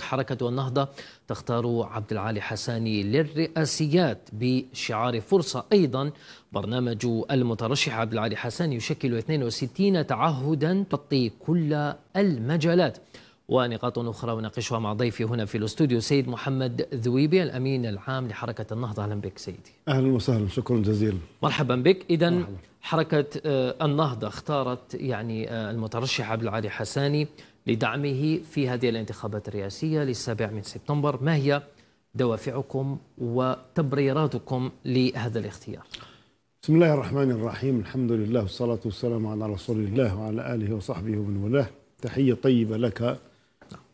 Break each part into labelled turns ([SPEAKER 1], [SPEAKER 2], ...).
[SPEAKER 1] حركة النهضة تختار عبد العالي حساني للرئاسيات بشعار فرصة أيضا برنامج المترشح عبد العالي حساني يشكل 62 تعهدا تغطي كل المجالات ونقاط أخرى وناقشها مع ضيفي هنا في الاستوديو سيد محمد ذويبي الأمين العام لحركة النهضة أهلا بك سيدي
[SPEAKER 2] أهلا وسهلا شكرا جزيلا
[SPEAKER 1] مرحبا بك إذا حركة آه، النهضة اختارت يعني آه، المترشح عبد العالي حساني لدعمه في هذه الانتخابات الرئاسية للسابع من سبتمبر ما هي دوافعكم وتبريراتكم لهذا الاختيار
[SPEAKER 2] بسم الله الرحمن الرحيم الحمد لله والصلاة والسلام على رسول الله وعلى آله وصحبه ومن والاه تحية طيبة لك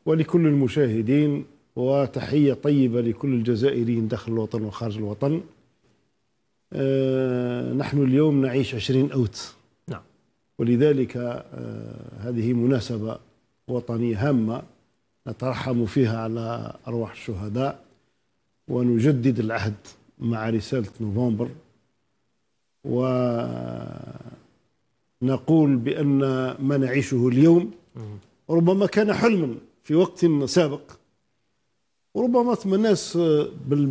[SPEAKER 2] ولكل المشاهدين وتحية طيبة لكل الجزائريين داخل الوطن وخارج الوطن آه، نحن اليوم نعيش 20 أوت نعم ولذلك آه، هذه مناسبة وطنية هامة نترحم فيها على أرواح الشهداء ونجدد العهد مع رسالة نوفمبر ونقول بأن ما نعيشه اليوم ربما كان حلما في وقت سابق وربما الناس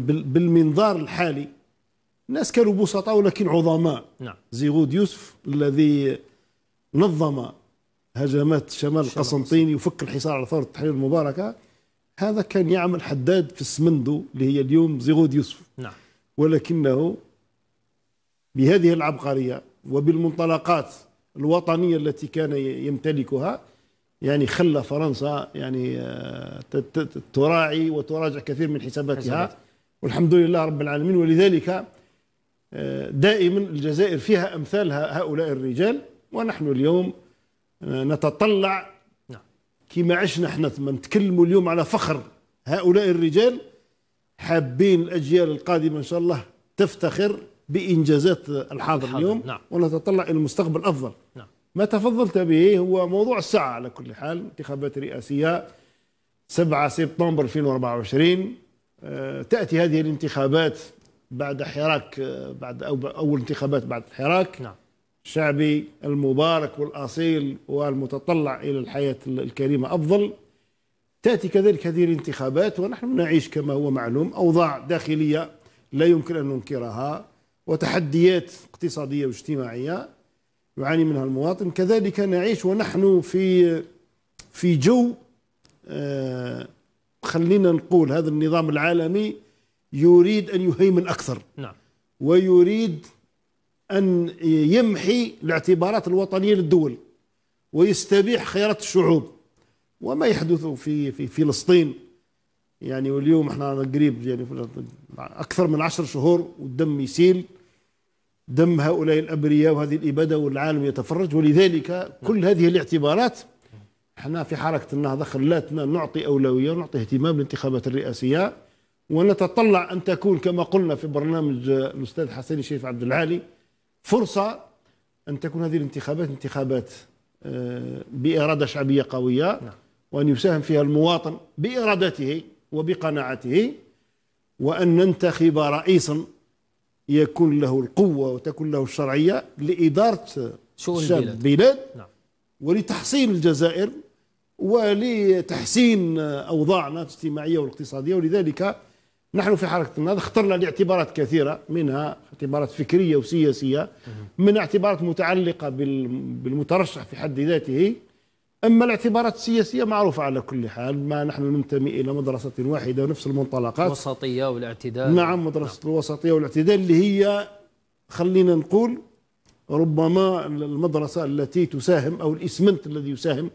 [SPEAKER 2] بالمنظار الحالي الناس كانوا بسطاء ولكن عظماء نعم. زيغود يوسف الذي نظم هجمات شمال القسنطين يفك الحصار على ثوره التحرير المباركه هذا كان يعمل حداد في السمندو اللي هي اليوم زيغود يوسف نعم ولكنه بهذه العبقريه وبالمنطلقات الوطنيه التي كان يمتلكها يعني خلى فرنسا يعني آه، تراعي وتراجع كثير من حساباتها والحمد لله رب العالمين ولذلك آه، دائما الجزائر فيها امثال هؤلاء الرجال ونحن اليوم آه، نتطلع نعم. كما عشنا احنا نتكلموا اليوم على فخر هؤلاء الرجال حابين الاجيال القادمه ان شاء الله تفتخر بانجازات الحاضر الحاضر. اليوم نعم. ونتطلع الى المستقبل افضل نعم. ما تفضلت به هو موضوع الساعه على كل حال انتخابات رئاسيه 7 سبتمبر 2024 آه، تاتي هذه الانتخابات بعد حراك آه، بعد اول انتخابات بعد الحراك نعم شعبي المبارك والأصيل والمتطلع إلى الحياة الكريمة أفضل تأتي كذلك هذه الانتخابات ونحن نعيش كما هو معلوم أوضاع داخلية لا يمكن أن ننكرها وتحديات اقتصادية واجتماعية يعاني منها المواطن كذلك نعيش ونحن في في جو آه، خلينا نقول هذا النظام العالمي يريد أن يهيمن أكثر نعم ويريد أن يمحي الاعتبارات الوطنية للدول ويستبيح خيارات الشعوب وما يحدث في في فلسطين يعني واليوم احنا قريب يعني اكثر من عشر شهور والدم يسيل دم هؤلاء الابرياء وهذه الاباده والعالم يتفرج ولذلك كل هذه الاعتبارات احنا في حركه النهضه خلاتنا نعطي اولويه ونعطي اهتمام للانتخابات الرئاسيه ونتطلع ان تكون كما قلنا في برنامج الاستاذ حسين الشريف عبد العالي فرصة أن تكون هذه الانتخابات انتخابات آه، بإرادة شعبية قوية نعم. وأن يساهم فيها المواطن بإرادته وبقناعته وأن ننتخب رئيسا يكون له القوة وتكون له الشرعية لإدارة شؤون البلاد, البلاد نعم. ولتحصين الجزائر ولتحسين أوضاعنا الاجتماعية والاقتصادية ولذلك نحن في حركة النهضة اخترنا لاعتبارات كثيرة منها اعتبارات فكرية وسياسية من اعتبارات متعلقة بالمترشح في حد ذاته أما الاعتبارات السياسية معروفة على كل حال ما نحن ننتمي إلى مدرسة واحدة ونفس المنطلقات
[SPEAKER 1] الوسطية والاعتدال نعم
[SPEAKER 2] مدرسة نعم. الوسطية والاعتدال اللي هي خلينا نقول ربما المدرسة التي تساهم أو الإسمنت الذي يساهم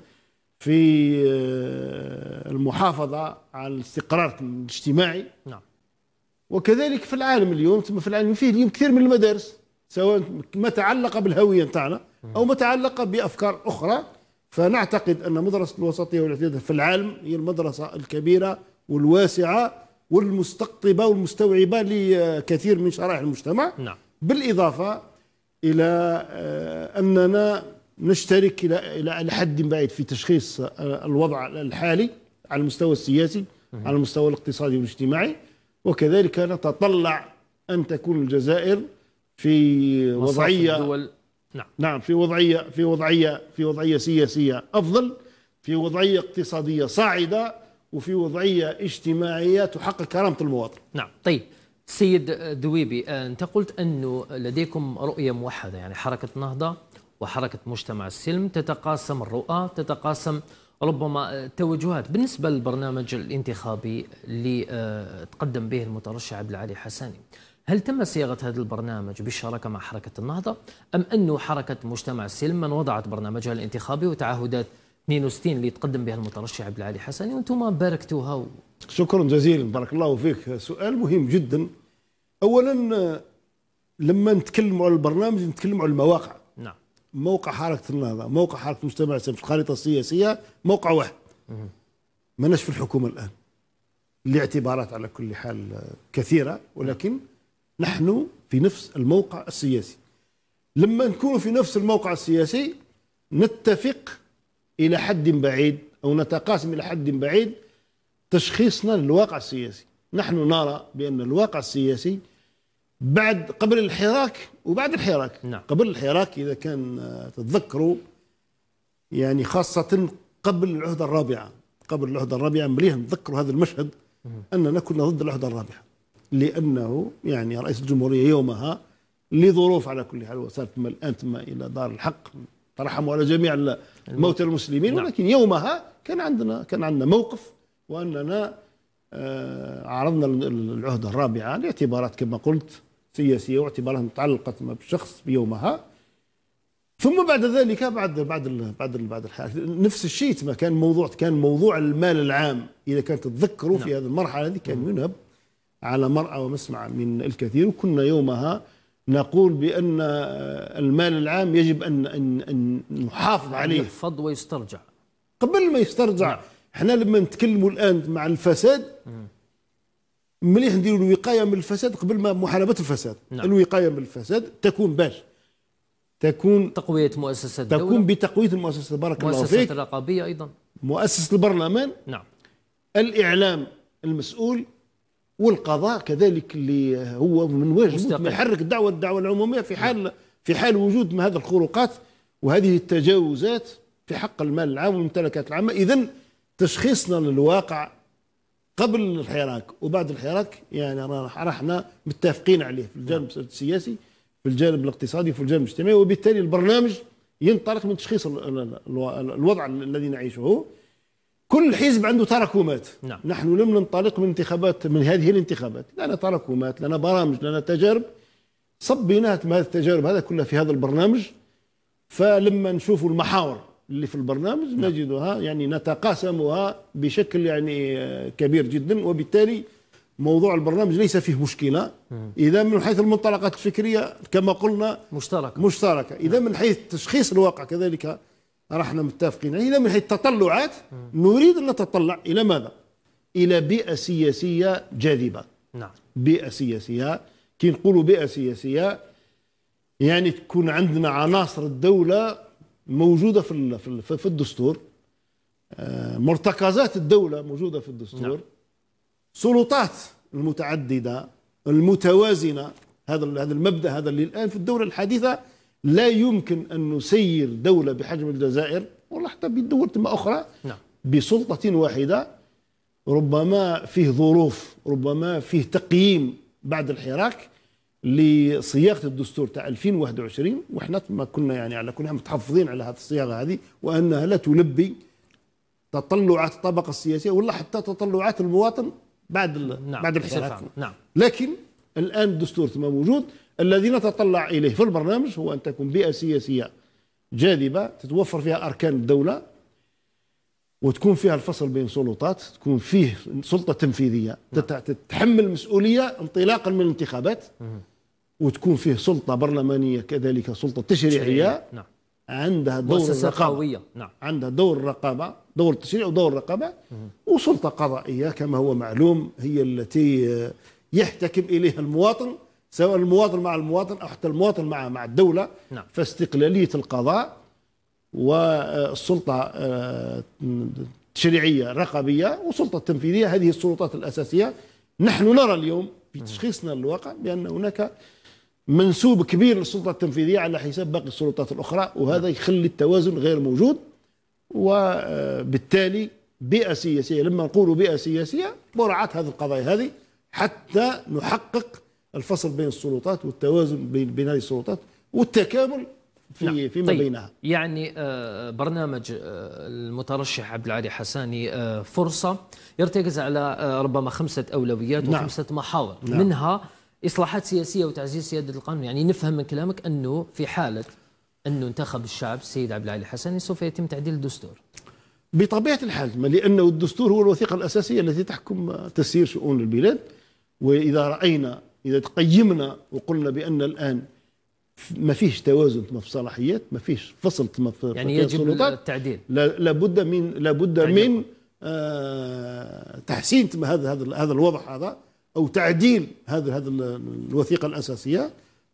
[SPEAKER 2] في آه، المحافظة على الاستقرار الاجتماعي نعم وكذلك في العالم اليوم في العالم فيه اليوم كثير من المدارس سواء ما تعلق بالهويه نتاعنا او ما تعلق بافكار اخرى فنعتقد ان مدرسه الوسطيه والاعتدال في العالم هي المدرسه الكبيره والواسعه والمستقطبه والمستوعبه لكثير من شرائح المجتمع نعم. بالاضافه الى آه، اننا نشترك الى الى حد بعيد في تشخيص آه، الوضع الحالي على المستوى السياسي على المستوى الاقتصادي والاجتماعي وكذلك نتطلع أن تكون الجزائر في وضعية الدول. نعم. نعم في وضعية في وضعية في وضعية سياسية أفضل في وضعية اقتصادية صاعدة وفي وضعية
[SPEAKER 1] اجتماعية تحقق كرامة المواطن نعم طيب سيد دويبي آه، أنت قلت أنه لديكم رؤية موحدة يعني حركة نهضة وحركة مجتمع السلم تتقاسم الرؤى تتقاسم ربما آه، توجهات بالنسبة للبرنامج الانتخابي اللي آه، تقدم به المترشح عبد العالي حساني هل تم صياغة هذا البرنامج بالشراكة مع حركة النهضة أم أنه حركة مجتمع السلم من وضعت برنامجها الانتخابي وتعهدات 62 اللي تقدم بها المترشح عبد العالي حسني وانتم باركتوها و... شكرا جزيلا بارك الله فيك سؤال مهم جدا اولا آه،
[SPEAKER 2] لما نتكلم على البرنامج نتكلم على المواقع موقع حركه النهضه موقع حركه المجتمع في الخريطه السياسيه موقع واحد ماناش في الحكومه الان لاعتبارات على كل حال كثيره ولكن نحن في نفس الموقع السياسي لما نكون في نفس الموقع السياسي نتفق الى حد بعيد او نتقاسم الى حد بعيد تشخيصنا للواقع السياسي نحن نرى بان الواقع السياسي بعد قبل الحراك وبعد الحراك نعم. قبل الحراك اذا كان آه، تتذكروا يعني خاصه قبل العهده الرابعه قبل العهده الرابعه مليح نتذكروا هذا المشهد اننا كنا ضد العهده الرابعه لانه يعني رئيس الجمهوريه يومها لظروف على كل حال وصلت تما الان ثم الى دار الحق ترحموا على جميع موتى المسلمين نعم. ولكن يومها كان عندنا كان عندنا موقف واننا آه، عرضنا العهده الرابعه لاعتبارات كما قلت سياسيه واعتبارها متعلقه بشخص بيومها ثم بعد ذلك بعد بعد بعد بعد الحال نفس الشيء ما كان موضوع كان موضوع المال العام اذا كانت تتذكروا في نعم. هذه المرحله هذه كان ينهب على مرأى ومسمع من الكثير وكنا يومها نقول بان آه، المال العام يجب ان ان, أن نحافظ
[SPEAKER 1] عليه يحفظ ويسترجع
[SPEAKER 2] قبل ما يسترجع نعم. احنا لما نتكلموا الان مع الفساد مليح نديروا الوقايه من الفساد قبل ما محاربه الفساد نعم. الوقايه من الفساد تكون باش تكون تقويه مؤسسات الدوله تكون بتقويه المؤسسه بارك الله فيك مؤسسه
[SPEAKER 1] الرقابيه ايضا
[SPEAKER 2] مؤسسه البرلمان نعم الاعلام المسؤول والقضاء كذلك اللي هو من واجبه يحرك الدعوه الدعوه العموميه في نعم. حال نعم. في حال وجود هذه الخروقات وهذه التجاوزات في حق المال العام والممتلكات العامه اذا تشخيصنا للواقع قبل الحراك وبعد الحراك يعني رحنا متفقين عليه في الجانب نعم. السياسي في الجانب الاقتصادي في الجانب الاجتماعي وبالتالي البرنامج ينطلق من تشخيص الوضع الذي نعيشه كل حزب عنده تراكمات نعم. نحن لم ننطلق من انتخابات من هذه الانتخابات لنا تراكمات لنا برامج لنا تجارب صبيناها هذه التجارب هذا كلها في هذا البرنامج فلما نشوفوا المحاور اللي في البرنامج نعم. نجدها يعني نتقاسمها بشكل يعني آه، كبير جدا وبالتالي موضوع البرنامج ليس فيه مشكلة إذا من حيث المنطلقات الفكرية كما قلنا مشتركة مشتركة إذا نعم. من حيث تشخيص الواقع كذلك رحنا متفقين إذا من حيث التطلعات نريد أن نتطلع إلى ماذا؟ إلى بيئة سياسية جاذبة نعم بيئة سياسية كي نقولوا بيئة سياسية يعني تكون عندنا عناصر الدولة موجوده في في الدستور آه، مرتكزات الدوله موجوده في الدستور نعم. سلطات المتعدده المتوازنه هذا هذا المبدا هذا اللي الان في الدوله الحديثه لا يمكن ان نسير دوله بحجم الجزائر ولا حتى بدول ما اخرى نعم. بسلطه واحده ربما فيه ظروف ربما فيه تقييم بعد الحراك لصياغه الدستور تاع 2021 وحنا ما كنا يعني على كل متحفظين على هذه الصياغه هذه وانها لا تلبي تطلعات الطبقه السياسيه ولا حتى تطلعات المواطن بعد نعم بعد الحسابات نعم لكن الان الدستور ما موجود الذي نتطلع اليه في البرنامج هو ان تكون بيئه سياسيه جاذبه تتوفر فيها اركان الدوله وتكون فيها الفصل بين سلطات تكون فيه سلطة تنفيذية نعم. تتحمل مسؤولية انطلاقا من الانتخابات وتكون فيه سلطة برلمانية كذلك سلطة تشريعية نعم. عندها دور الرقابة قوية. نعم. عندها دور الرقابة دور التشريع ودور الرقابة وسلطة قضائية كما هو معلوم هي التي يحتكم إليها المواطن سواء المواطن مع المواطن أو حتى المواطن مع مع الدولة نعم. فاستقلالية القضاء والسلطه التشريعيه آه، رقابيه والسلطه التنفيذيه هذه السلطات الاساسيه نحن نرى اليوم في تشخيصنا للواقع بان هناك منسوب كبير للسلطه التنفيذيه على حساب باقي السلطات الاخرى وهذا يخلي التوازن غير موجود وبالتالي بيئه سياسيه لما نقولوا بيئه سياسيه مراعاه هذه القضايا هذه حتى نحقق الفصل بين السلطات والتوازن بين هذه السلطات والتكامل في نعم. فيما طيب. بينها
[SPEAKER 1] يعني آه، برنامج آه، المترشح عبد العالي حساني آه، فرصه يرتكز على ربما خمسه اولويات نعم. وخمسه محاور نعم. منها اصلاحات سياسيه وتعزيز سياده القانون يعني نفهم من كلامك انه في حاله انه انتخب الشعب السيد عبد العالي حساني سوف يتم تعديل الدستور
[SPEAKER 2] بطبيعه الحال لانه الدستور هو الوثيقه الاساسيه التي تحكم تسيير شؤون البلاد واذا راينا اذا تقيمنا وقلنا بان الان ما فيش توازن في صلاحيات ما فيش فصل في يعني يجب التعديل لابد من لابد من آه تحسين هذا هذا هذا الوضع هذا او تعديل هذا هذا الوثيقه الاساسيه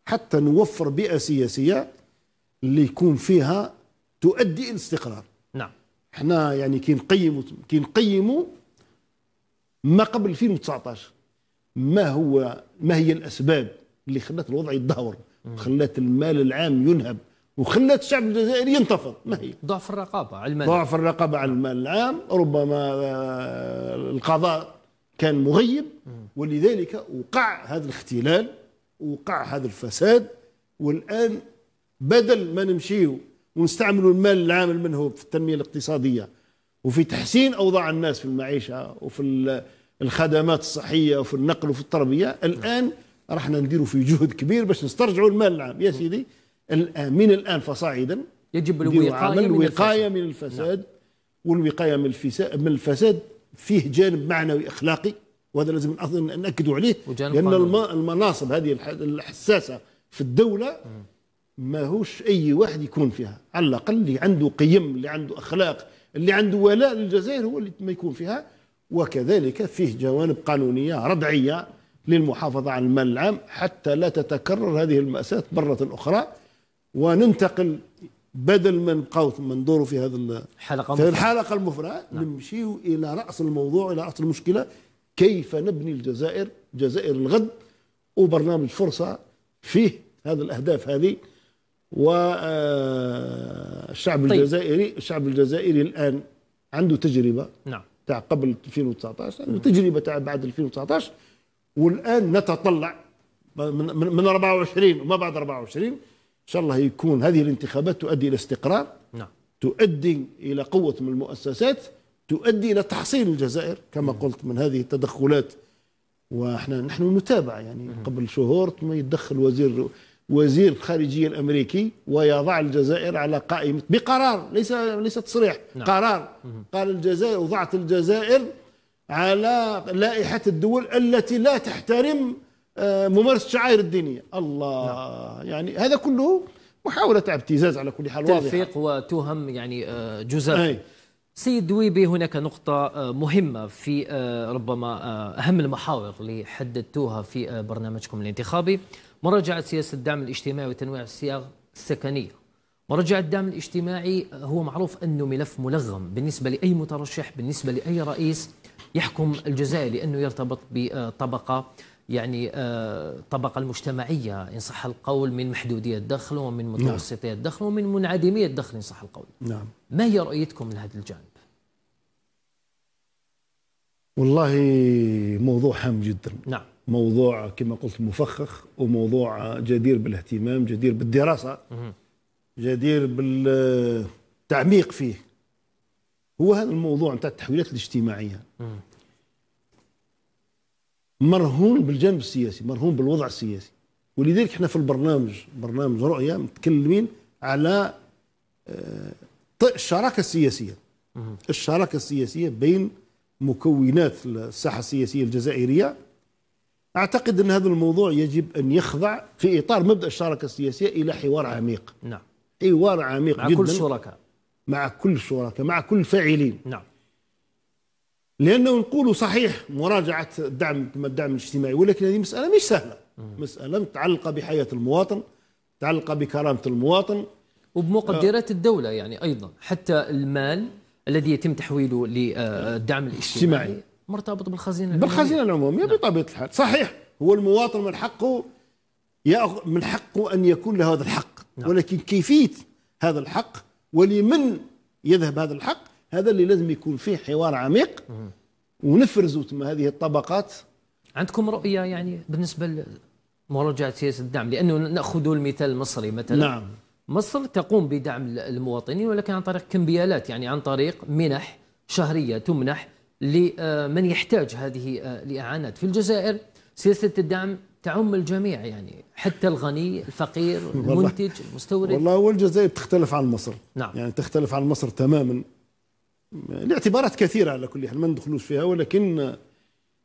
[SPEAKER 2] حتى نوفر بيئه سياسيه اللي يكون فيها تؤدي الى الاستقرار نعم احنا يعني كي نقيموا كي نقيموا ما قبل 2019 ما هو ما هي الاسباب اللي خلت الوضع يتدهور خلت المال العام ينهب وخلت الشعب الجزائري ينتفض ما
[SPEAKER 1] هي ضعف الرقابه على المال ضعف
[SPEAKER 2] الرقابه على نعم. المال العام ربما آه، القضاء كان مغيب ولذلك وقع هذا الاختلال وقع هذا الفساد والان بدل ما نمشيو ونستعملوا المال العام المنهوب في التنميه الاقتصاديه وفي تحسين اوضاع الناس في المعيشه وفي الخدمات الصحيه وفي النقل وفي التربيه الان نعم. رحنا نديروا في جهد كبير باش نسترجعوا المال العام يا سيدي من الان فصاعدا يجب الوقايه من الوقايه من الفساد نعم. والوقايه من الفساد من الفساد فيه جانب معنوي اخلاقي وهذا لازم ناكدوا عليه لان المناصب هذه الحساسه في الدوله ماهوش اي واحد يكون فيها على الاقل اللي عنده قيم اللي عنده اخلاق اللي عنده ولاء للجزائر هو اللي ما يكون فيها وكذلك فيه جوانب قانونيه ردعيه للمحافظة على المال العام حتى لا تتكرر هذه المأساة مرة أخرى وننتقل بدل ما نبقاو ندوروا في هذا الحلقة في الحلقة المفرعة نعم. نمشيو إلى رأس الموضوع إلى رأس المشكلة كيف نبني الجزائر جزائر الغد وبرنامج فرصة فيه هذا الأهداف هذه والشعب آه، طيب. الجزائري الشعب الجزائري الآن عنده تجربة نعم تاع قبل 2019 عنده تجربة تاع بعد 2019 والان نتطلع من من 24 وما بعد 24 ان شاء الله يكون هذه الانتخابات تؤدي الى استقرار نعم تؤدي الى قوه من المؤسسات تؤدي الى تحصين الجزائر كما نعم. قلت من هذه التدخلات واحنا نحن نتابع يعني نعم. قبل شهور ما يتدخل وزير وزير الخارجيه الامريكي ويضع الجزائر على قائمه بقرار ليس ليس تصريح نعم. قرار قال الجزائر وضعت الجزائر على لائحة الدول التي لا تحترم آه، ممارسة شعائر الدينية الله نعم. يعني هذا كله محاولة ابتزاز على كل حال واضحة تلفيق
[SPEAKER 1] وتهم يعني آه، أي. سيد دويبي هناك نقطة آه، مهمة في ربما أهم المحاور اللي حددتوها في برنامجكم الانتخابي مراجعة سياسة الدعم الاجتماعي وتنويع الصيغ السكنية مراجعة الدعم الاجتماعي هو معروف أنه ملف ملغم بالنسبة لأي مترشح بالنسبة لأي رئيس يحكم الجزائر لأنه يرتبط بطبقة يعني الطبقة آه، المجتمعية إن صح القول من محدودي الدخل ومن نعم. متوسطي الدخل ومن منعدمي الدخل إن صح القول نعم. ما هي رؤيتكم لهذا الجانب؟
[SPEAKER 2] والله موضوع هام جدا نعم موضوع كما قلت مفخخ وموضوع جدير بالاهتمام جدير بالدراسة جدير بالتعميق فيه هو هذا الموضوع نتاع التحويلات الاجتماعيه مرهون بالجانب السياسي مرهون بالوضع السياسي ولذلك احنا في البرنامج برنامج رؤيه متكلمين على آه، الشراكه السياسيه الشراكه السياسيه بين مكونات الساحه السياسيه الجزائريه اعتقد ان هذا الموضوع يجب ان يخضع في اطار مبدا الشراكه السياسيه الى حوار عميق نعم حوار عميق مع جدا كل الشركاء مع كل شركاء مع كل فاعلين نعم لانه نقول صحيح مراجعه الدعم الدعم الاجتماعي ولكن هذه مساله مش سهله مساله متعلقه بحياه
[SPEAKER 1] المواطن متعلقه بكرامه المواطن وبمقدرات آه. الدوله يعني ايضا حتى المال الذي يتم تحويله للدعم الاجتماعي مرتبط
[SPEAKER 2] بالخزينه بالخزينه العموميه نعم. بطبيعه الحال صحيح هو المواطن من حقه من حقه ان يكون له هذا الحق نعم. ولكن كيفيه هذا الحق ولمن يذهب هذا الحق هذا اللي لازم يكون فيه حوار عميق ونفرزوا تما
[SPEAKER 1] هذه الطبقات عندكم رؤيه يعني بالنسبه لمراجعه سياسه الدعم لانه ناخذ المثال المصري مثلا نعم مصر تقوم بدعم المواطنين ولكن عن طريق كمبيالات يعني عن طريق منح شهريه تمنح لمن يحتاج هذه الاعانات في الجزائر سياسه الدعم تعم الجميع يعني حتى الغني الفقير المنتج المستورد والله
[SPEAKER 2] والجزائر تختلف عن مصر نعم. يعني تختلف عن مصر تماما لاعتبارات كثيرة على كل حال ما ندخلوش فيها ولكن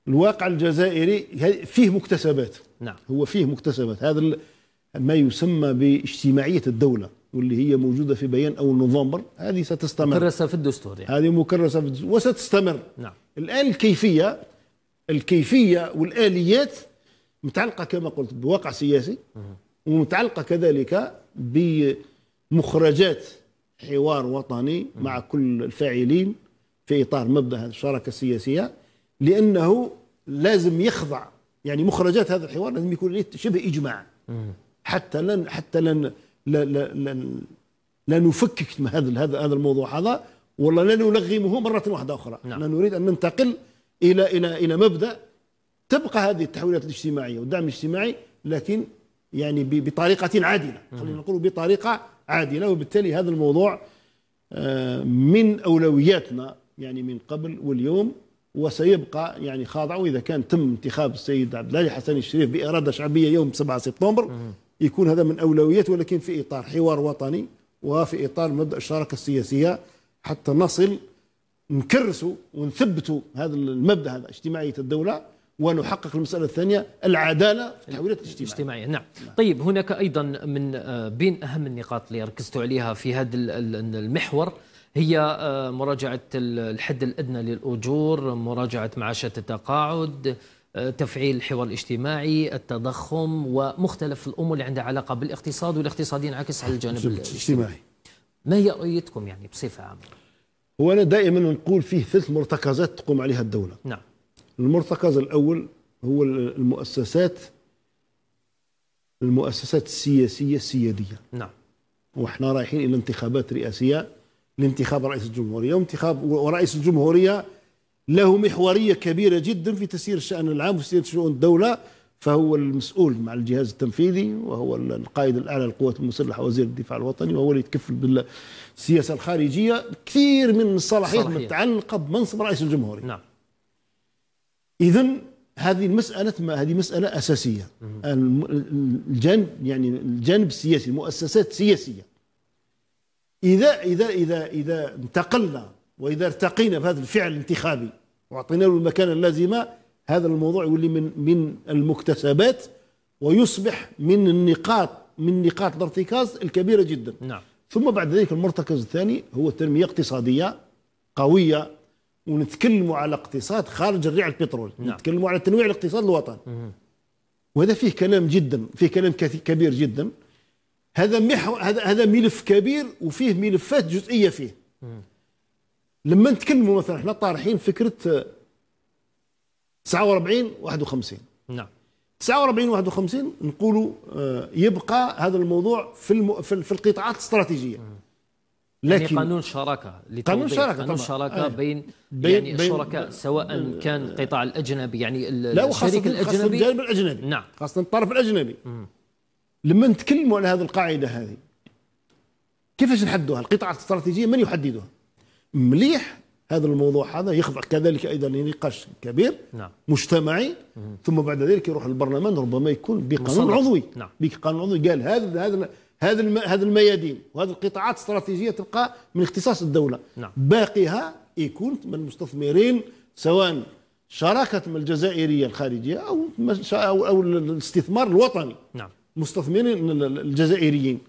[SPEAKER 2] الواقع الجزائري فيه مكتسبات نعم. هو فيه مكتسبات هذا ما يسمى باجتماعية الدولة واللي هي موجودة في بيان أول نوفمبر هذه ستستمر مكرسة في الدستور يعني. هذه مكرسة في الدستور وستستمر نعم. الآن الكيفية الكيفية والآليات متعلقه كما قلت بواقع سياسي ومتعلقه كذلك بمخرجات حوار وطني مع كل الفاعلين في اطار مبدا الشراكه السياسيه لانه لازم يخضع يعني مخرجات هذا الحوار لازم يكون شبه اجماع حتى لن حتى لن لا لا لن لا نفكك هذا هذا هذا الموضوع هذا ولا لا نلغمه مره واحده اخرى نعم. احنا نريد ان ننتقل الى الى الى مبدا تبقى هذه التحويلات الاجتماعيه والدعم الاجتماعي لكن يعني بطريقه عادله خلينا نقول بطريقه عادله وبالتالي هذا الموضوع آه، من اولوياتنا يعني من قبل واليوم وسيبقى يعني خاضع واذا كان تم انتخاب السيد عبد الله حسن الشريف باراده شعبيه يوم 7 سبتمبر يكون هذا من اولويات ولكن في اطار حوار وطني وفي اطار مبدا الشراكه السياسيه حتى نصل نكرسوا ونثبتوا هذا المبدا هذا اجتماعيه الدوله ونحقق المسألة الثانية العدالة
[SPEAKER 1] في التحويلات الاجتماعية الاجتماعية نعم. نعم طيب هناك أيضا من آه، بين أهم النقاط اللي ركزت عليها في هذا المحور هي آه، مراجعة الحد الأدنى للأجور مراجعة معاشات التقاعد آه، تفعيل الحوار الاجتماعي التضخم ومختلف الأمور اللي عندها علاقة بالاقتصاد والاقتصاد ينعكس على الجانب الاجتماعي ما هي رؤيتكم يعني بصفة عامة؟
[SPEAKER 2] هو أنا دائما نقول فيه ثلاث مرتكزات تقوم عليها الدولة نعم المرتكز الأول هو المؤسسات المؤسسات السياسية السيادية نعم وإحنا رايحين إلى انتخابات رئاسية لانتخاب رئيس الجمهورية وانتخاب ورئيس الجمهورية له محورية كبيرة جدا في تسيير الشأن العام تسيير شؤون الدولة فهو المسؤول مع الجهاز التنفيذي وهو القائد الاعلى للقوات المسلحه وزير الدفاع الوطني وهو اللي يتكفل بالسياسه الخارجيه كثير من الصلاحيات متعلقه بمنصب رئيس الجمهوريه نعم اذا هذه مسألة ما هذه مسألة أساسية الجانب يعني الجانب السياسي المؤسسات السياسية إذا إذا إذا إذا انتقلنا وإذا ارتقينا بهذا الفعل الانتخابي وأعطينا له المكانة اللازمة هذا الموضوع يولي من من المكتسبات ويصبح من النقاط من نقاط الارتكاز الكبيرة جدا نعم. ثم بعد ذلك المرتكز الثاني هو تنمية اقتصادية قوية ونتكلموا على اقتصاد خارج الريع البترول نعم. نتكلموا على تنويع الاقتصاد الوطني وهذا فيه كلام جدا فيه كلام كبير جدا هذا محو هذا هذا ملف كبير وفيه ملفات جزئيه فيه مم. لما نتكلموا مثلا احنا طارحين فكره 49 51 نعم 49 51 نقولوا آه، يبقى هذا الموضوع في في القطاعات الاستراتيجيه مم. يعني لكن يعني قانون
[SPEAKER 1] شراكة قانون شراكة قانون شراكة بين, بين يعني الشركاء سواء كان القطاع الأجنبي يعني الشريك الأجنبي خاصة الجانب الأجنبي نعم
[SPEAKER 2] خاصة الطرف الأجنبي لما نتكلموا على هذه القاعدة هذه كيفاش نحدوها القطاع الاستراتيجية من يحددها مليح هذا الموضوع هذا يخضع كذلك ايضا لنقاش كبير نعم. مجتمعي مم. ثم بعد ذلك يروح البرلمان ربما يكون بقانون عضوي نعم. بقانون عضوي قال هذا هذا هذا هذا الميادين وهذه القطاعات الاستراتيجيه تبقى من اختصاص الدوله نعم. باقيها يكون من المستثمرين سواء شراكه الجزائريه الخارجيه او او الاستثمار الوطني نعم مستثمرين الجزائريين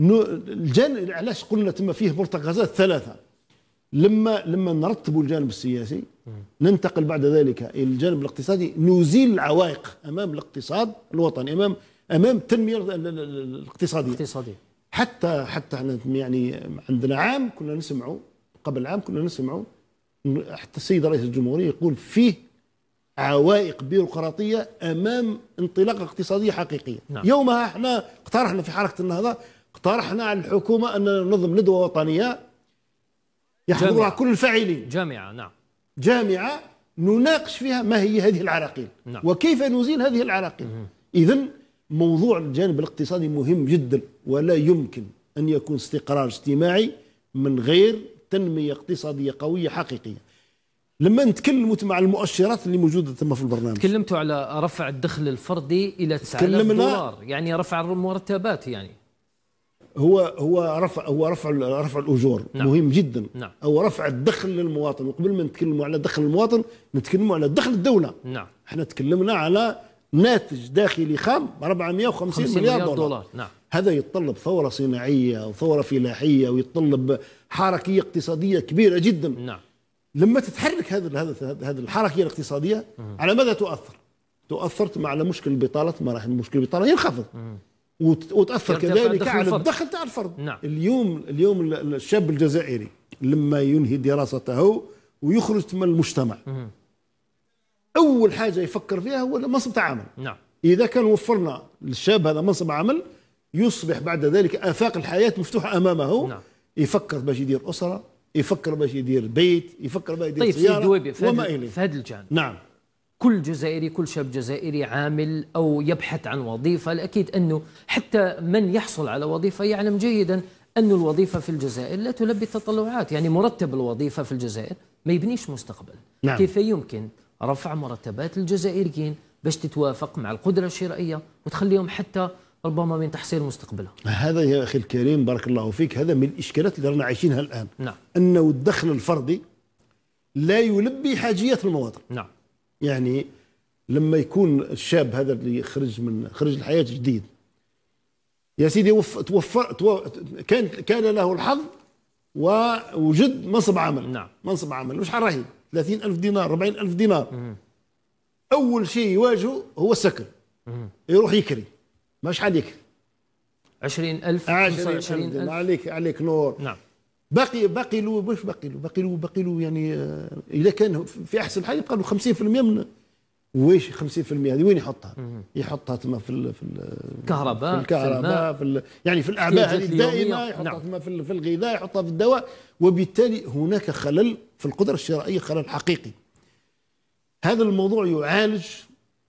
[SPEAKER 2] الجانب علاش قلنا تم فيه مرتكزات ثلاثه لما لما نرتبوا الجانب السياسي ننتقل بعد ذلك الى الجانب الاقتصادي نزيل العوائق امام الاقتصاد الوطني امام امام التنميه الاقتصاديه الاقتصاديه حتى حتى احنا يعني عندنا عام كنا نسمعوا قبل عام كنا نسمعوا حتى السيد رئيس الجمهوريه يقول فيه عوائق بيروقراطيه امام انطلاقه اقتصاديه حقيقيه نعم. يومها احنا اقترحنا في حركه النهضه اقترحنا على الحكومه ان ننظم ندوه وطنيه يحضرها كل
[SPEAKER 3] الفاعلين جامعه نعم
[SPEAKER 2] جامعه نناقش فيها ما هي هذه العراقيل نعم. وكيف نزيل هذه العراقيل اذا موضوع الجانب الاقتصادي مهم جدا ولا يمكن أن يكون استقرار اجتماعي من غير تنمية اقتصادية قوية حقيقية لما تكلمت مع المؤشرات اللي موجوده تما في البرنامج
[SPEAKER 1] تكلمتوا على رفع الدخل الفردي الى 9000 دولار يعني رفع المرتبات يعني
[SPEAKER 2] هو هو رفع هو رفع رفع الاجور نعم. مهم جدا نعم. او رفع الدخل للمواطن وقبل ما نتكلموا على دخل المواطن نتكلموا على دخل الدوله نعم احنا تكلمنا على ناتج داخلي خام 450 مليار دولار, دولار. نعم. هذا يتطلب ثورة صناعية وثورة فلاحية ويتطلب حركية اقتصادية كبيرة جدا نعم. لما تتحرك هذا هذا هذه الحركية الاقتصادية مم. على ماذا تؤثر؟ تؤثرت على مشكل البطالة مراحل مشكل البطالة ينخفض وتأثر كذلك على الدخل تاع الفرد نعم. اليوم اليوم الشاب الجزائري لما ينهي دراسته ويخرج من المجتمع مم. اول حاجه يفكر فيها هو منصب تعامل عمل نعم اذا كان وفرنا للشاب هذا منصب عمل يصبح بعد ذلك افاق الحياه مفتوحه امامه نعم. يفكر باش يدير اسره يفكر باش يدير بيت يفكر باش يدير طيب سيارة في وما اليه في
[SPEAKER 1] هذا الجانب نعم كل جزائري كل شاب جزائري عامل او يبحث عن وظيفه الاكيد انه حتى من يحصل على وظيفه يعلم جيدا أن الوظيفة في الجزائر لا تلبي التطلعات يعني مرتب الوظيفة في الجزائر ما يبنيش مستقبل نعم. كيف يمكن رفع مرتبات الجزائريين باش تتوافق مع القدره الشرائيه وتخليهم حتى ربما من تحصيل مستقبلها.
[SPEAKER 2] هذا يا اخي الكريم بارك الله فيك هذا من الاشكالات اللي رانا عايشينها الان. نعم. انه الدخل الفردي لا يلبي حاجيات المواطن. نعم. يعني لما يكون الشاب هذا اللي خرج من خرج الحياه جديد يا سيدي وف توفر تو كان كان له الحظ ووجد منصب عمل نعم منصب عمل وشحال راهي 30 ألف دينار 40 ألف دينار أول شيء يواجهه هو السكن يروح يكري ما شحال يكري 20 ألف عليك عليك نور نعم باقي باقي له مش باقي له باقي له باقي له يعني آه، اذا كان في احسن حال يبقى له 50% من واش 50% هذه وين يحطها؟ يحطها تما في في الكهرباء في الكهرباء في, في يعني في الاعباء الدائمه يحطها نعم. تما في الغذاء يحطها في الدواء وبالتالي هناك خلل في القدره الشرائيه خلل حقيقي. هذا الموضوع يعالج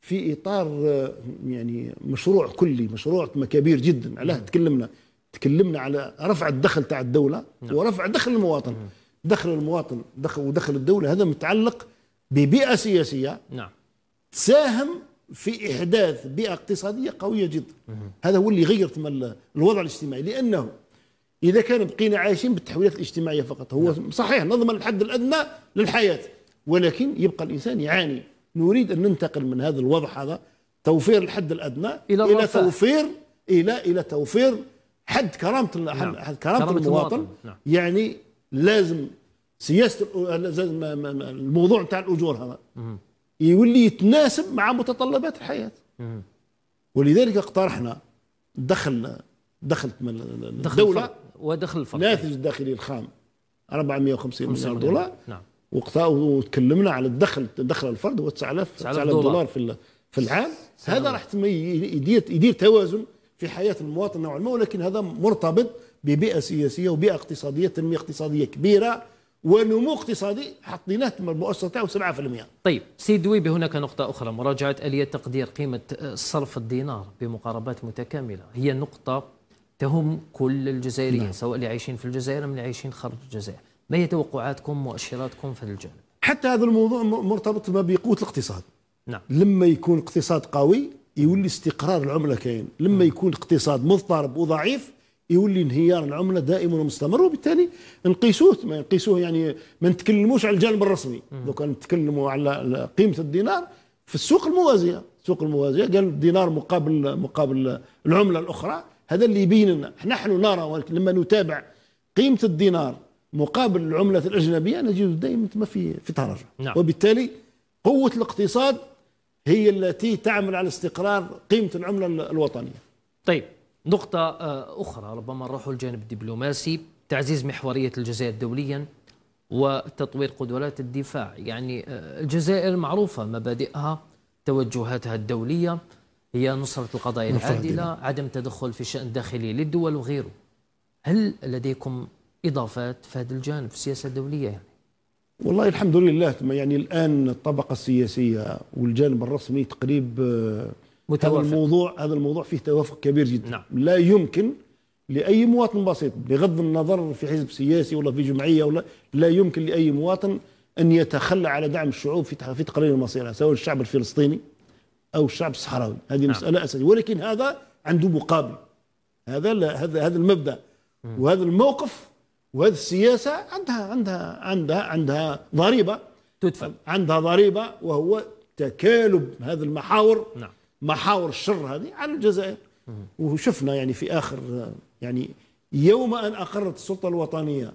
[SPEAKER 2] في اطار آه، يعني مشروع كلي مشروع كبير جدا علاه تكلمنا تكلمنا على رفع الدخل تاع الدوله نعم. ورفع دخل المواطن دخل المواطن دخل ودخل الدوله هذا متعلق ببيئه سياسيه نعم ساهم في احداث بيئه اقتصاديه قويه جدا هذا هو اللي غير الوضع الاجتماعي لانه اذا كان بقينا عايشين بالتحويلات الاجتماعيه فقط هو نعم. صحيح نضمن الحد الادنى للحياه ولكن يبقى الانسان يعاني نريد ان ننتقل من هذا الوضع هذا توفير الحد الادنى الى, إلى توفير الى الى توفير حد كرامه نعم. حد كرامه, كرامة المواطن, المواطن. نعم. يعني لازم سياسه لازم الموضوع تاع الاجور هذا يولي يتناسب مع متطلبات الحياه ولذلك اقترحنا دخل دخل الدوله
[SPEAKER 1] ودخل الفرد الناتج
[SPEAKER 2] الداخلي الخام 450 مليار دولار نعم وتكلمنا على الدخل دخل الفرد هو 9000 9000 دولار, دولار في في العام هذا راح يدير يدير توازن في حياه المواطن نوعا ما ولكن هذا مرتبط ببيئه سياسيه وبيئه اقتصاديه تنميه اقتصاديه كبيره ونمو اقتصادي حطيناه المؤسسه تاعو 7%
[SPEAKER 1] طيب سيد دويبي هناك نقطة أخرى مراجعة آلية تقدير قيمة صرف الدينار بمقاربات متكاملة هي نقطة تهم كل الجزائريين نعم. سواء اللي عايشين في الجزائر أم اللي عايشين خارج الجزائر ما هي توقعاتكم مؤشراتكم في الجانب؟
[SPEAKER 2] حتى هذا الموضوع مرتبط ما بقوة الاقتصاد نعم لما يكون اقتصاد قوي يولي استقرار العملة كاين لما م. نعم. يكون اقتصاد مضطرب وضعيف يولي انهيار العمله دائم ومستمر وبالتالي نقيسوه ما نقيسوه يعني ما نتكلموش على الجانب الرسمي لو كان نتكلموا على قيمه الدينار في السوق الموازيه السوق الموازيه قال الدينار مقابل مقابل العمله الاخرى هذا اللي يبين لنا نحن نرى ولكن لما نتابع قيمه الدينار مقابل العمله الاجنبيه نجد دائما ما في في تراجع نعم. وبالتالي قوه
[SPEAKER 1] الاقتصاد هي التي تعمل على استقرار قيمه العمله الوطنيه طيب نقطة آه، أخرى ربما نروح الجانب الدبلوماسي تعزيز محورية الجزائر دوليا وتطوير قدرات الدفاع يعني آه، الجزائر معروفة مبادئها توجهاتها الدولية هي نصرة القضايا العادلة عدم تدخل في شأن داخلي للدول وغيره هل لديكم إضافات في هذا الجانب في السياسة الدولية يعني؟
[SPEAKER 2] والله الحمد لله يعني الآن الطبقة السياسية والجانب الرسمي تقريب آه، متوافق هذا الموضوع هذا الموضوع فيه توافق كبير جدا نعم. لا يمكن لاي مواطن بسيط بغض النظر في حزب سياسي ولا في جمعيه ولا لا يمكن لاي مواطن ان يتخلى على دعم الشعوب في في تقرير مصيرها سواء الشعب الفلسطيني او الشعب الصحراوي هذه نعم. مساله اساسيه ولكن هذا عنده مقابل هذا لا هذا هذا المبدا وهذا الموقف وهذه السياسه عندها عندها عندها عندها ضريبه تدفع عندها ضريبه وهو تكالب هذه المحاور نعم. محاور الشر هذه على الجزائر وشفنا يعني في اخر يعني يوم ان اقرت السلطه الوطنيه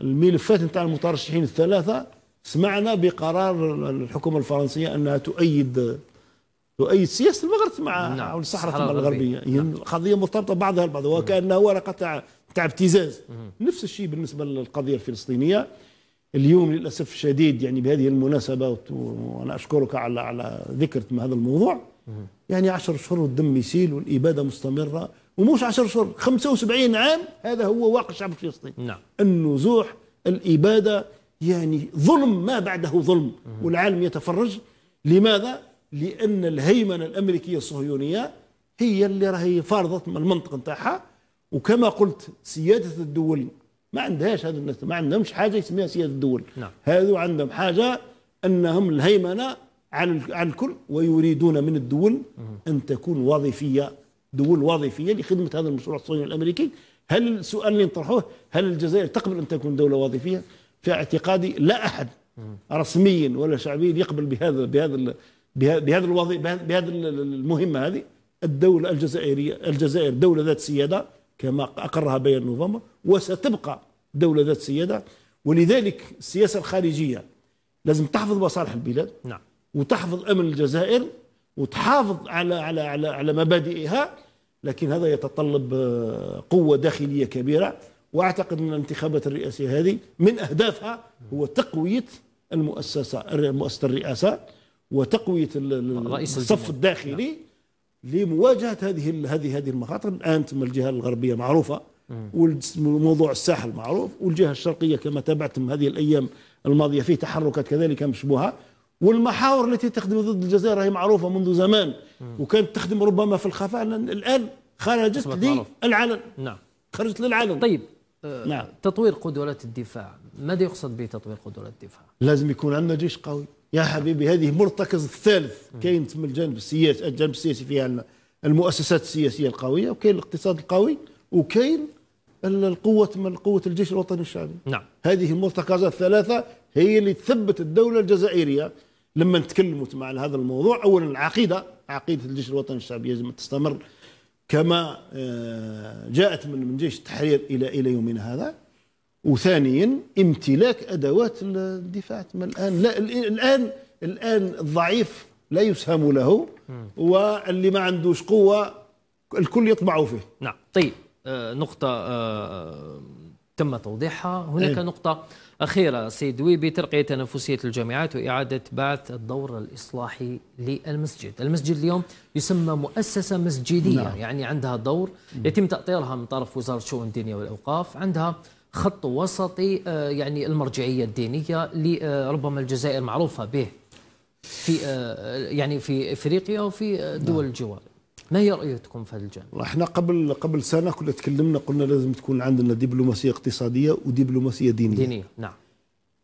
[SPEAKER 2] الملفات نتاع المترشحين الثلاثه سمعنا بقرار الحكومه الفرنسيه انها تؤيد تؤيد سياسه المغرب مع نعم. الصحراء الغربيه نعم. يعني قضيه مرتبطه بعضها البعض وكانها ورقه تاع تاع ابتزاز نفس الشيء بالنسبه للقضيه الفلسطينيه اليوم للاسف الشديد يعني بهذه المناسبه وانا اشكرك على على ذكر هذا الموضوع يعني 10 شهور والدم يسيل والاباده مستمره وموش 10 شهور 75 عام هذا هو واقع الشعب الفلسطيني نعم النزوح الاباده يعني ظلم ما بعده ظلم والعالم يتفرج لماذا؟ لان الهيمنه الامريكيه الصهيونيه هي اللي راهي فارضت المنطق نتاعها وكما قلت سياده الدول ما عندهاش هذا الناس ما عندهمش حاجه يسميها سياده الدول نعم. هذو عندهم حاجه انهم الهيمنه عن عن الكل ويريدون من الدول ان تكون وظيفيه دول وظيفيه لخدمه هذا المشروع الصهيوني الامريكي هل السؤال اللي نطرحوه هل الجزائر تقبل ان تكون دوله وظيفيه؟ في اعتقادي لا احد رسميا ولا شعبيا يقبل بهذا بهذا بهذا الوظيفه بهذا المهمه هذه الدوله الجزائريه الجزائر دوله ذات سياده كما اقرها بيان نوفمبر وستبقى دوله ذات سياده ولذلك السياسه الخارجيه لازم تحفظ مصالح البلاد نعم وتحفظ امن الجزائر وتحافظ على على على على مبادئها لكن هذا يتطلب آه، قوه داخليه كبيره واعتقد ان الانتخابات الرئاسيه هذه من اهدافها هو تقويه المؤسسه مؤسسه الرئاسه وتقويه الصف الداخلي نعم. لمواجهه هذه هذه هذه المخاطر الان تم الجهه الغربيه معروفه وموضوع الساحل معروف والجهه الشرقيه كما تابعتم هذه الايام الماضيه فيه تحركات كذلك مشبوهه والمحاور التي تخدم ضد الجزائر هي معروفه منذ زمان وكانت تخدم ربما في الخفاء الان
[SPEAKER 1] خرجت للعلن نعم خرجت للعلن طيب آه، نعم تطوير قدرات الدفاع ماذا يقصد بتطوير قدرات الدفاع
[SPEAKER 2] لازم يكون عندنا جيش قوي يا حبيبي هذه مرتكز الثالث كاين تم الجانب السياسي الجانب السياسي فيها المؤسسات السياسيه القويه وكاين الاقتصاد القوي وكاين القوة من قوة الجيش الوطني الشعبي نعم هذه المرتكزات الثلاثة هي اللي تثبت الدولة الجزائرية لما نتكلموا مع هذا الموضوع اولا العقيده عقيده الجيش الوطني الشعبي يجب ان تستمر كما آه، جاءت من من جيش التحرير الى الى يومنا هذا وثانيا امتلاك ادوات الدفاع الان لا الان الان الضعيف لا يسهم له واللي ما عندوش قوه الكل
[SPEAKER 3] يطبع فيه
[SPEAKER 1] نعم طيب آه، نقطه آه، تم توضيحها هناك إيه. نقطه أخيرا سيد ويبي ترقية تنافسية الجامعات وإعادة بعث الدور الإصلاحي للمسجد المسجد اليوم يسمى مؤسسة مسجدية نعم. يعني عندها دور يتم تأطيرها من طرف وزارة الشؤون الدينية والأوقاف عندها خط وسطي آه، يعني المرجعية الدينية لربما آه، الجزائر معروفة به في آه، يعني في افريقيا وفي دول نعم. الجوار ما هي رؤيتكم في الجانب؟
[SPEAKER 2] احنا قبل قبل سنه كنا تكلمنا قلنا لازم تكون عندنا دبلوماسيه اقتصاديه ودبلوماسيه دينيه. دينيه نعم.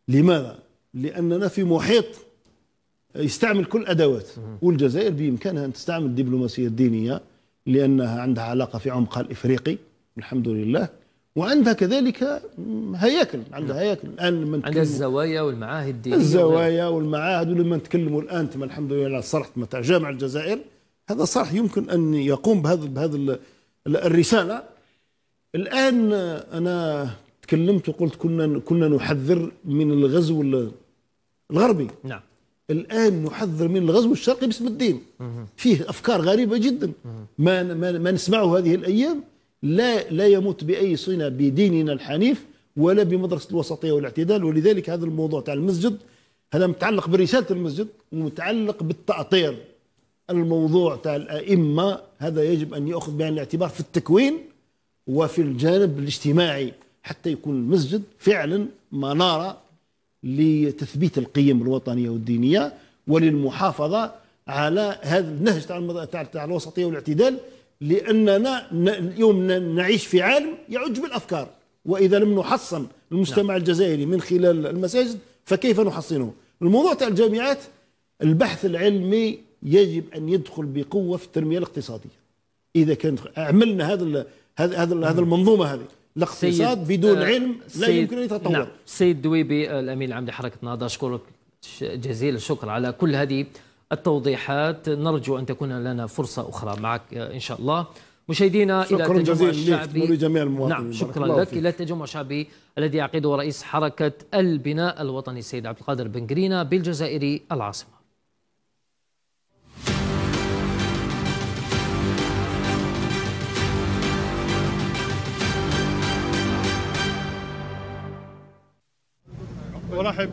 [SPEAKER 2] لماذا؟ لاننا في محيط يستعمل كل ادوات والجزائر بامكانها ان تستعمل الدبلوماسيه الدينيه لانها عندها علاقه في عمقها الافريقي الحمد لله وعندها كذلك هياكل
[SPEAKER 1] عندها نعم. هياكل الان لما عندها الزوايا والمعاهد الدينيه الزوايا
[SPEAKER 2] والمعاهد ولما نتكلموا الان تم الحمد لله صرحت متاع جامع الجزائر هذا صح يمكن أن يقوم بهذا بهذا الرسالة الآن أنا تكلمت وقلت كنا كنا نحذر من الغزو الغربي نعم الان نحذر من الغزو الشرقي باسم الدين فيه افكار غريبه جدا ما ما نسمعه هذه الايام لا لا يموت باي صله بديننا الحنيف ولا بمدرسه الوسطيه والاعتدال ولذلك هذا الموضوع تاع المسجد هذا متعلق برساله المسجد ومتعلق بالتاطير الموضوع تاع الائمه هذا يجب ان ياخذ بعين الاعتبار في التكوين وفي الجانب الاجتماعي حتى يكون المسجد فعلا مناره لتثبيت القيم الوطنيه والدينيه وللمحافظه على هذا النهج تاع تاع الوسطيه والاعتدال لاننا اليوم نعيش في عالم يعج بالافكار واذا لم نحصن المجتمع نعم. الجزائري من خلال المساجد فكيف نحصنه؟ الموضوع تاع الجامعات البحث العلمي يجب ان يدخل بقوه في التنميه الاقتصاديه اذا كان عملنا هذا هذا هذا المنظومه هذه الاقتصاد بدون آه، علم لا يمكن ان يتطور
[SPEAKER 1] نعم. سيد دويبي آه، الامين العام لحركه النهضه اشكرك جزيل الشكر على كل هذه التوضيحات نرجو ان تكون لنا فرصه اخرى معك آه، ان شاء الله مشاهدينا الى التجمع الشعبي لجميع المواطنين نعم شكرا لك الى التجمع الشعبي الذي يعقده رئيس حركه البناء الوطني السيد عبد القادر بن جرينا بالجزائر العاصمه
[SPEAKER 2] ورحب